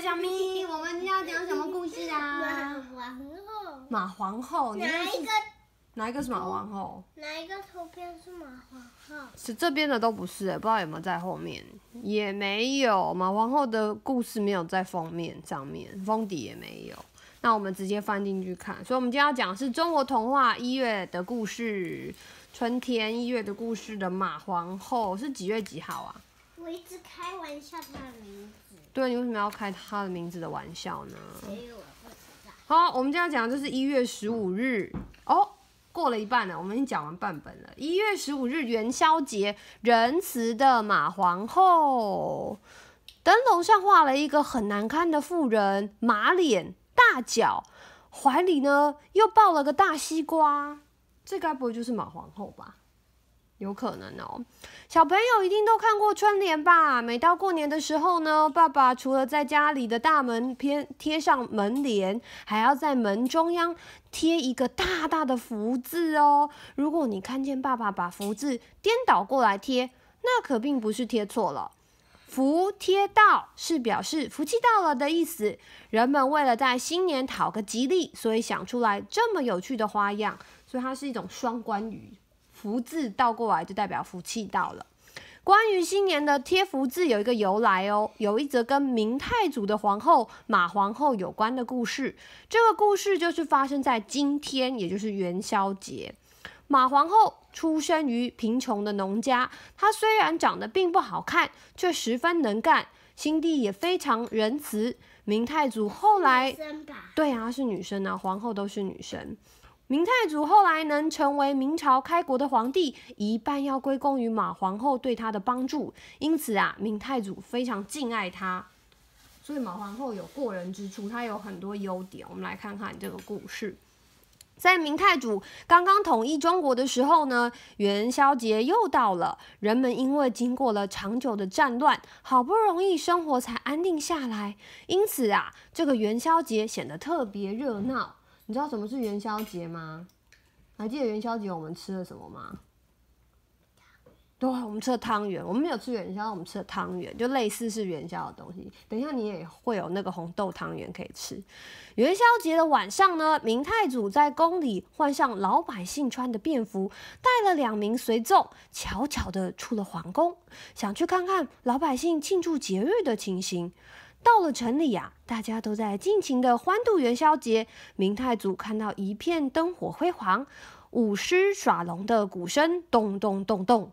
小咪，我们要讲什么故事啊？马皇后。马皇后，哪一个？哪一个是马皇后？哪一个图片是马皇后？是这边的都不是哎，不知道有没有在后面，也没有。马皇后的故事没有在封面上面，封底也没有。那我们直接翻进去看。所以我们今天要讲是中国童话一月的故事，春天一月的故事的马皇后是几月几号啊？我一直开玩笑，他的名。对你为什么要开他的名字的玩笑呢？好，我们今天讲的就是一月十五日哦，过了一半了，我们已经讲完半本了。一月十五日元宵节，仁慈的马皇后，灯笼上画了一个很难看的妇人，马脸、大脚，怀里呢又抱了个大西瓜，这该不会就是马皇后吧？有可能哦，小朋友一定都看过春联吧？每到过年的时候呢，爸爸除了在家里的大门偏贴上门帘，还要在门中央贴一个大大的福字哦。如果你看见爸爸把福字颠倒过来贴，那可并不是贴错了。福贴到是表示福气到了的意思。人们为了在新年讨个吉利，所以想出来这么有趣的花样，所以它是一种双关语。福字倒过来就代表福气到了。关于新年的贴福字有一个由来哦，有一则跟明太祖的皇后马皇后有关的故事。这个故事就是发生在今天，也就是元宵节。马皇后出生于贫穷的农家，她虽然长得并不好看，却十分能干，心地也非常仁慈。明太祖后来，对啊，是女生啊，皇后都是女生。明太祖后来能成为明朝开国的皇帝，一半要归功于马皇后对他的帮助。因此啊，明太祖非常敬爱他。所以马皇后有过人之处，她有很多优点。我们来看看这个故事。在明太祖刚刚统一中国的时候呢，元宵节又到了。人们因为经过了长久的战乱，好不容易生活才安定下来。因此啊，这个元宵节显得特别热闹。你知道什么是元宵节吗？还记得元宵节我们吃了什么吗？对，我们吃了汤圆。我们没有吃元宵，我们吃了汤圆，就类似是元宵的东西。等一下你也会有那个红豆汤圆可以吃。元宵节的晚上呢，明太祖在宫里换上老百姓穿的便服，带了两名随从，悄悄的出了皇宫，想去看看老百姓庆祝节日的情形。到了城里呀，大家都在尽情的欢度元宵节。明太祖看到一片灯火辉煌，舞狮耍龙的鼓声，咚咚咚咚，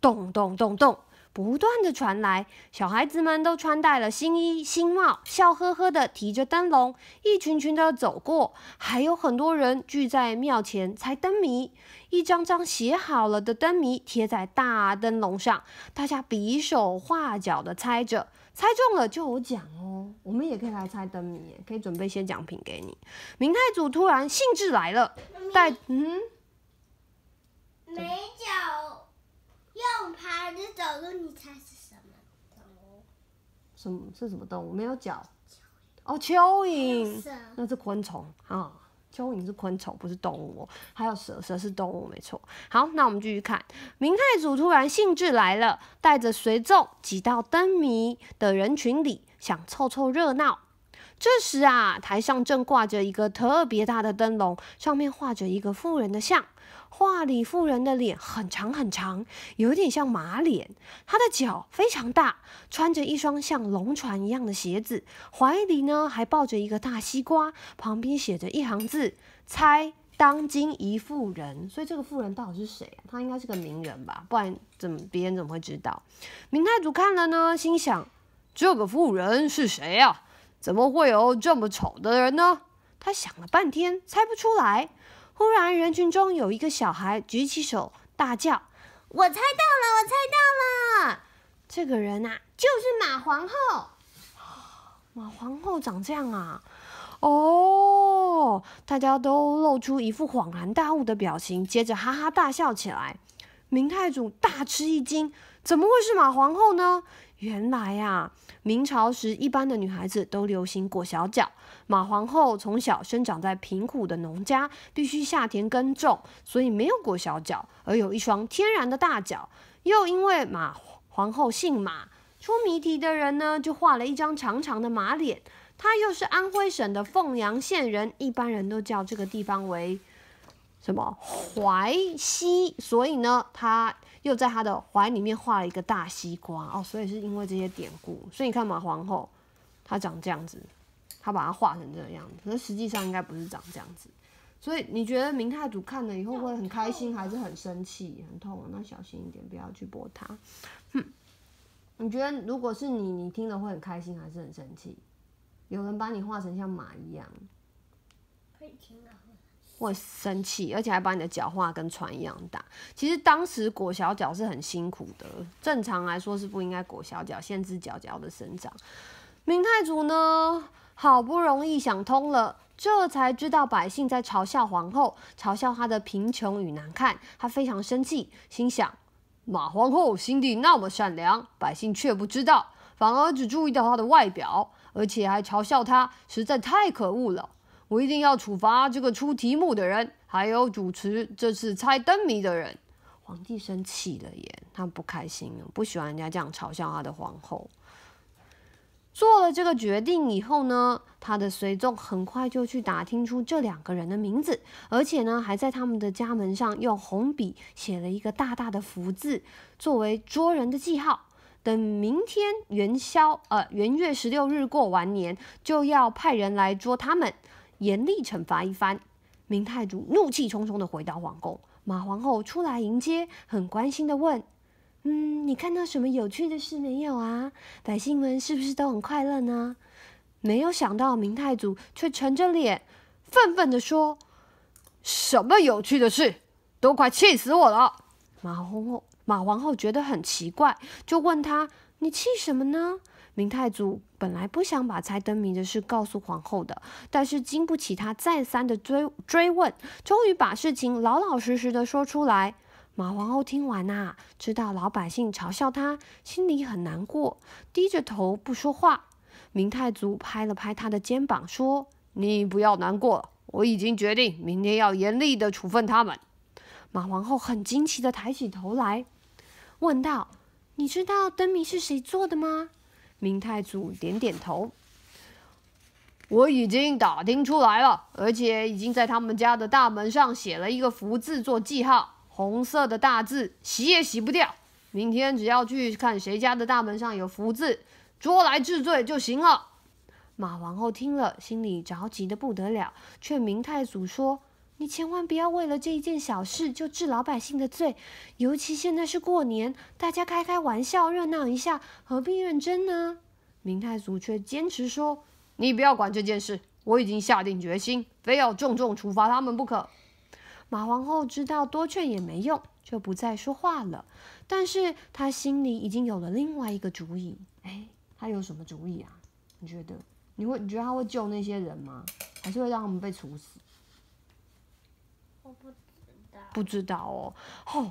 咚咚咚咚。不断的传来，小孩子们都穿戴了新衣新帽，笑呵呵的提着灯笼，一群群的走过。还有很多人聚在庙前猜灯谜，一张张写好了的灯谜贴在大灯笼上，大家比手画脚的猜着，猜中了就有奖哦。我们也可以来猜灯谜，可以准备一些奖品给你。明太祖突然兴致来了，带嗯，美酒。不用爬，你走路，你猜是什么动物？什么是什么动物？没有脚，哦，蚯蚓，那是昆虫啊。蚯蚓是昆虫，不是动物哦。还有蛇，蛇是动物，没错。好，那我们继续看。明太祖突然兴致来了，带着随众挤到灯谜的人群里，想凑凑热闹。这时啊，台上正挂着一个特别大的灯笼，上面画着一个富人的像。画里富人的脸很长很长，有点像马脸。他的脚非常大，穿着一双像龙船一样的鞋子，怀里呢还抱着一个大西瓜。旁边写着一行字：“猜当今一富人。”所以这个富人到底是谁啊？他应该是个名人吧，不然怎么别人怎么会知道？明太祖看了呢，心想：这个富人是谁啊？怎么会有这么丑的人呢？他想了半天，猜不出来。忽然，人群中有一个小孩举起手，大叫：“我猜到了！我猜到了！这个人啊，就是马皇后。马皇后长这样啊？哦！”大家都露出一副恍然大悟的表情，接着哈哈大笑起来。明太祖大吃一惊，怎么会是马皇后呢？原来啊，明朝时一般的女孩子都流行裹小脚，马皇后从小生长在贫苦的农家，必须下田耕种，所以没有裹小脚，而有一双天然的大脚。又因为马皇后姓马，出谜题的人呢就画了一张长长的马脸。她又是安徽省的凤阳县人，一般人都叫这个地方为。什么淮西，所以呢，他又在他的怀里面画了一个大西瓜哦，所以是因为这些典故，所以你看马皇后，她长这样子，他把她画成这个样子，可是实际上应该不是长这样子，所以你觉得明太祖看了以后会很开心，还是很生气，很痛？那小心一点，不要去拨它。你觉得如果是你，你听了会很开心，还是很生气？有人把你画成像马一样？可以听啊。会生气，而且还把你的脚画跟船一样大。其实当时裹小脚是很辛苦的，正常来说是不应该裹小脚，限制脚脚的生长。明太祖呢，好不容易想通了，这才知道百姓在嘲笑皇后，嘲笑她的贫穷与难看。他非常生气，心想：马皇后心地那么善良，百姓却不知道，反而只注意到她的外表，而且还嘲笑她，实在太可恶了。我一定要处罚这个出题目的人，还有主持这次猜灯谜的人。皇帝生气了耶，他不开心了，不喜欢人家这样嘲笑他的皇后。做了这个决定以后呢，他的随从很快就去打听出这两个人的名字，而且呢，还在他们的家门上用红笔写了一个大大的福字，作为捉人的记号。等明天元宵，呃，元月十六日过完年，就要派人来捉他们。严厉惩罚一番，明太祖怒气冲冲的回到皇宫，马皇后出来迎接，很关心的问：“嗯，你看到什么有趣的事没有啊？百姓们是不是都很快乐呢？”没有想到明太祖却沉着脸，愤愤的说：“什么有趣的事？都快气死我了！”马皇后马皇后觉得很奇怪，就问他：“你气什么呢？”明太祖本来不想把猜灯谜的事告诉皇后的，但是经不起他再三的追追问，终于把事情老老实实的说出来。马皇后听完呐，知道老百姓嘲笑她，心里很难过，低着头不说话。明太祖拍了拍她的肩膀，说：“你不要难过，我已经决定明天要严厉的处分他们。”马皇后很惊奇的抬起头来，问道：“你知道灯谜是谁做的吗？”明太祖点点头，我已经打听出来了，而且已经在他们家的大门上写了一个福字做记号，红色的大字洗也洗不掉。明天只要去看谁家的大门上有福字，捉来治罪就行了。马皇后听了，心里着急的不得了，劝明太祖说。你千万不要为了这一件小事就治老百姓的罪，尤其现在是过年，大家开开玩笑，热闹一下，何必认真呢？明太祖却坚持说：“你不要管这件事，我已经下定决心，非要重重处罚他们不可。”马皇后知道多劝也没用，就不再说话了。但是她心里已经有了另外一个主意。哎，她有什么主意啊？你觉得？你会？你觉得她会救那些人吗？还是会让他们被处死？不知道，不知道哦。吼！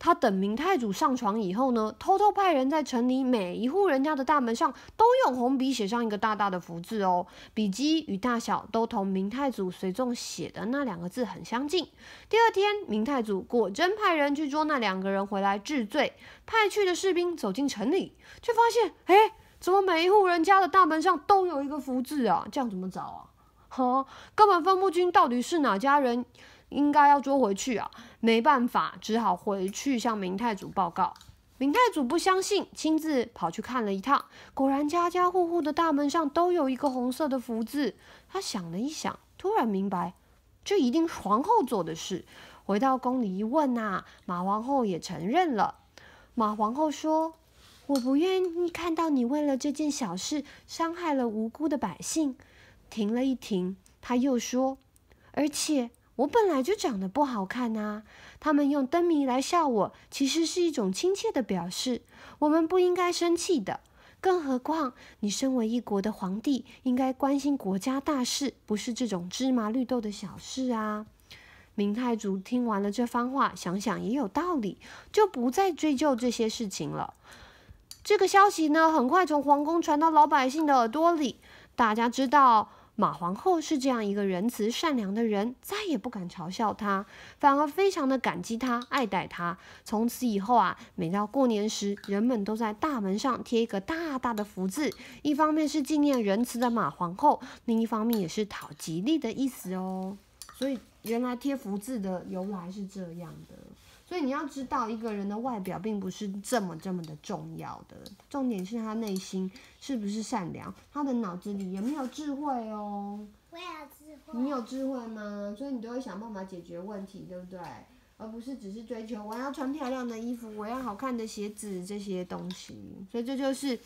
他等明太祖上床以后呢，偷偷派人在城里每一户人家的大门上都用红笔写上一个大大的福字哦，笔迹与大小都同明太祖随众写的那两个字很相近。第二天，明太祖果真派人去捉那两个人回来治罪，派去的士兵走进城里，却发现，哎，怎么每一户人家的大门上都有一个福字啊？这样怎么找啊？哈，根本分不清到底是哪家人。应该要捉回去啊！没办法，只好回去向明太祖报告。明太祖不相信，亲自跑去看了一趟，果然家家户户的大门上都有一个红色的福字。他想了一想，突然明白，这一定是皇后做的事。回到宫里一问啊，马皇后也承认了。马皇后说：“我不愿意看到你为了这件小事伤害了无辜的百姓。”停了一停，他又说：“而且。”我本来就长得不好看呐，他们用灯谜来笑我，其实是一种亲切的表示。我们不应该生气的，更何况你身为一国的皇帝，应该关心国家大事，不是这种芝麻绿豆的小事啊。明太祖听完了这番话，想想也有道理，就不再追究这些事情了。这个消息呢，很快从皇宫传到老百姓的耳朵里，大家知道。马皇后是这样一个仁慈善良的人，再也不敢嘲笑她，反而非常的感激她、爱戴她。从此以后啊，每到过年时，人们都在大门上贴一个大大的福字，一方面是纪念仁慈的马皇后，另一方面也是讨吉利的意思哦。所以，原来贴福字的由来是这样的。所以你要知道，一个人的外表并不是这么这么的重要的，重点是他内心是不是善良，他的脑子里有没有智慧哦。我有智慧。你有智慧吗？所以你都会想办法解决问题，对不对？而不是只是追求我要穿漂亮的衣服，我要好看的鞋子这些东西。所以这就是。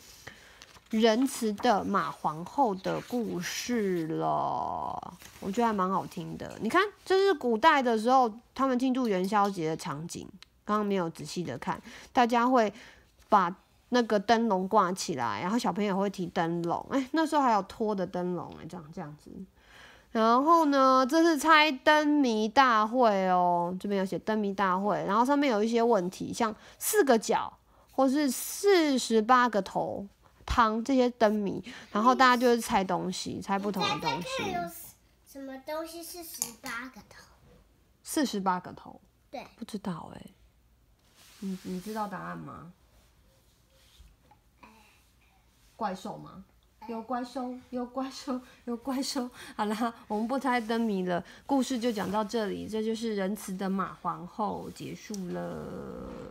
仁慈的马皇后的故事了，我觉得还蛮好听的。你看，这是古代的时候他们庆祝元宵节的场景。刚刚没有仔细的看，大家会把那个灯笼挂起来，然后小朋友会提灯笼。哎，那时候还有拖的灯笼，哎，这样这样子。然后呢，这是猜灯谜大会哦，这边有写灯谜大会，然后上面有一些问题，像四个角，或是四十八个头。汤这些灯谜，然后大家就是猜东西，猜不同的东西。什么东西是十八个头？四十八个头？对。不知道哎。你你知道答案吗？怪兽吗？有怪兽，有怪兽，有怪兽。好啦，我们不猜灯谜了，故事就讲到这里，这就是仁慈的马皇后结束了。